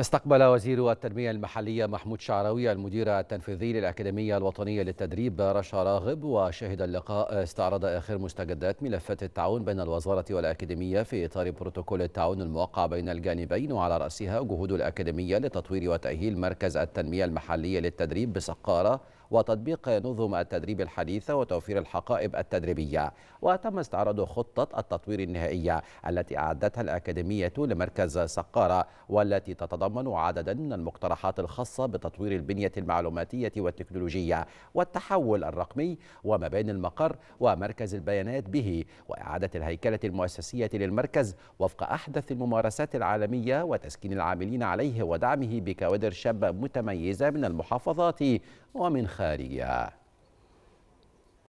استقبل وزير التنمية المحلية محمود شعراوي المدير التنفيذي للأكاديمية الوطنية للتدريب رشا راغب وشهد اللقاء استعرض آخر مستجدات ملفات التعاون بين الوزارة والأكاديمية في إطار بروتوكول التعاون الموقع بين الجانبين وعلى رأسها جهود الأكاديمية لتطوير وتأهيل مركز التنمية المحلية للتدريب بسقارة وتطبيق نظم التدريب الحديثة وتوفير الحقائب التدريبية وتم استعراض خطة التطوير النهائية التي أعدتها الأكاديمية لمركز سقارة والتي تتضمن عددا من المقترحات الخاصة بتطوير البنية المعلوماتية والتكنولوجية والتحول الرقمي ومباني المقر ومركز البيانات به وإعادة الهيكلة المؤسسية للمركز وفق أحدث الممارسات العالمية وتسكين العاملين عليه ودعمه بكوادر شابة متميزة من المحافظات ومن خارجها